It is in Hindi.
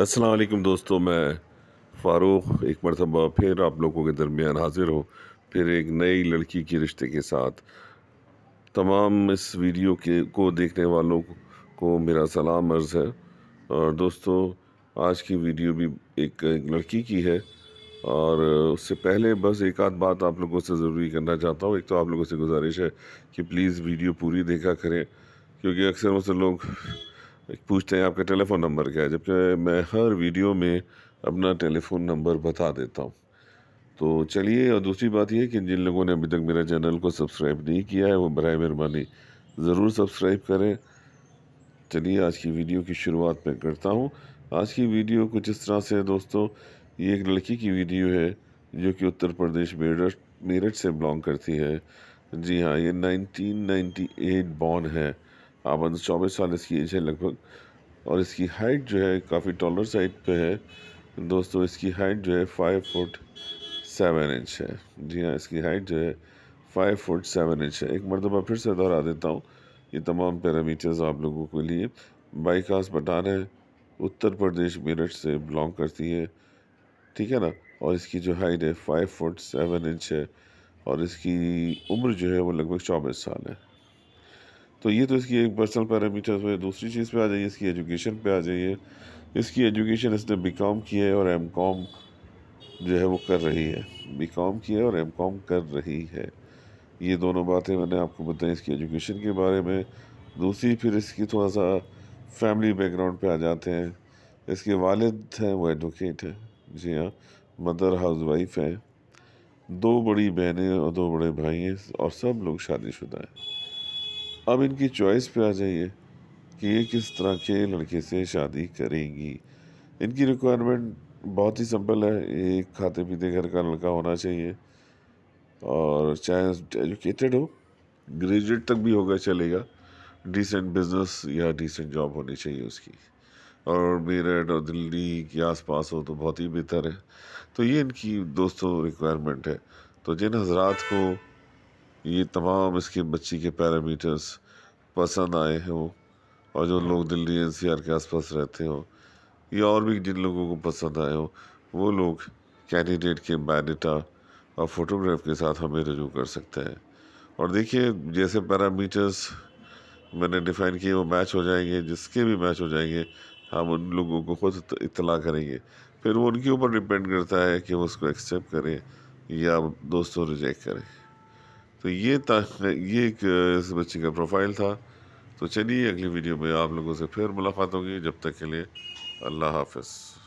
असलकम दोस्तों मैं फ़ारूक एक मरतबा फिर आप लोगों के दरमियान हाजिर हूँ फिर एक नई लड़की के रिश्ते के साथ तमाम इस वीडियो के को देखने वालों को मेरा सलाम अर्ज़ है और दोस्तों आज की वीडियो भी एक, एक लड़की की है और उससे पहले बस एक आध बात आप लोगों से ज़रूरी करना चाहता हूँ एक तो आप लोगों से गुजारिश है कि प्लीज़ वीडियो पूरी देखा करें क्योंकि अक्सर मुझसे लोग पूछते हैं आपका टेलीफ़ोन नंबर क्या है जबकि मैं हर वीडियो में अपना टेलीफ़ोन नंबर बता देता हूँ तो चलिए और दूसरी बात यह कि जिन लोगों ने अभी तक मेरा चैनल को सब्सक्राइब नहीं किया है वो बर मेहरबानी ज़रूर सब्सक्राइब करें चलिए आज की वीडियो की शुरुआत मैं करता हूँ आज की वीडियो कुछ इस तरह से है दोस्तों ये एक लड़की की वीडियो है जो कि उत्तर प्रदेश मेरठ मेरठ से बिलोंग करती है जी हाँ ये 1998 बॉर्न है आप अंदर चौबीस साल इसकी एज है लगभग और इसकी हाइट जो है काफ़ी टॉलर साइड पे है दोस्तों इसकी हाइट जो है फाइव फुट सेवन इंच है जी हाँ इसकी हाइट जो है फाइव फुट सेवन इंच है एक मरतबा फिर से दोहरा देता हूँ ये तमाम पैरामीटर्स आप लोगों के लिए बाईकास बटाना है उत्तर प्रदेश मेरठ से बिलोंग करती है ठीक है ना और इसकी जो हाइट है फाइव फुट सेवन इंच है और इसकी उम्र जो है वो लगभग चौबीस साल है तो ये तो इसकी एक पर्सनल पैरामीटर हुए दूसरी चीज़ पे आ जाइए इसकी एजुकेशन पे आ जाइए इसकी एजुकेशन इसने बी कॉम की है और एम कॉम जो है वो कर रही है बी कॉम की है और एम कॉम कर रही है ये दोनों बातें मैंने आपको बताई इसकी एजुकेशन के बारे में दूसरी फिर इसकी थोड़ा सा फैमिली बैकग्राउंड पे आ जाते हैं इसके वालद हैं वो एडवोकेट हैं जी हाँ मदर हाउस वाइफ हैं दो बड़ी बहनें और दो बड़े भाई हैं और सब लोग शादीशुदा हैं अब इनकी चॉइस पे आ जाइए कि ये किस तरह के लड़के से शादी करेंगी इनकी रिक्वायरमेंट बहुत ही सिंपल है एक खाते पीते घर का लड़का होना चाहिए और चाहे एजुकेटेड हो ग्रेजुएट तक भी होगा चलेगा डिसेंट बिजनेस या डिसेंट जॉब होनी चाहिए उसकी और मेरठ और दिल्ली के आसपास हो तो बहुत ही बेहतर है तो ये इनकी दोस्तों रिक्वायरमेंट है तो जिन हजरात को ये तमाम इसके बच्ची के पैरामीटर्स पसंद आए हों और जो लोग दिल्ली एनसीआर के आसपास रहते हों या और भी जिन लोगों को पसंद आए हों वो लोग कैंडिडेट के बायोडाटा और फोटोग्राफ के साथ हमें रजू कर सकते हैं और देखिए जैसे पैरामीटर्स मैंने डिफ़ाइन किए वो मैच हो जाएंगे जिसके भी मैच हो जाएंगे हम उन लोगों को खुद इतला करेंगे फिर वो उनके ऊपर डिपेंड करता है कि वो उसको एक्सेप्ट करें या दोस्तों रिजेक्ट करें तो ये ये एक इस बच्चे का प्रोफाइल था तो चलिए अगली वीडियो में आप लोगों से फिर मुलाकात होगी जब तक के लिए अल्लाह हाफिज़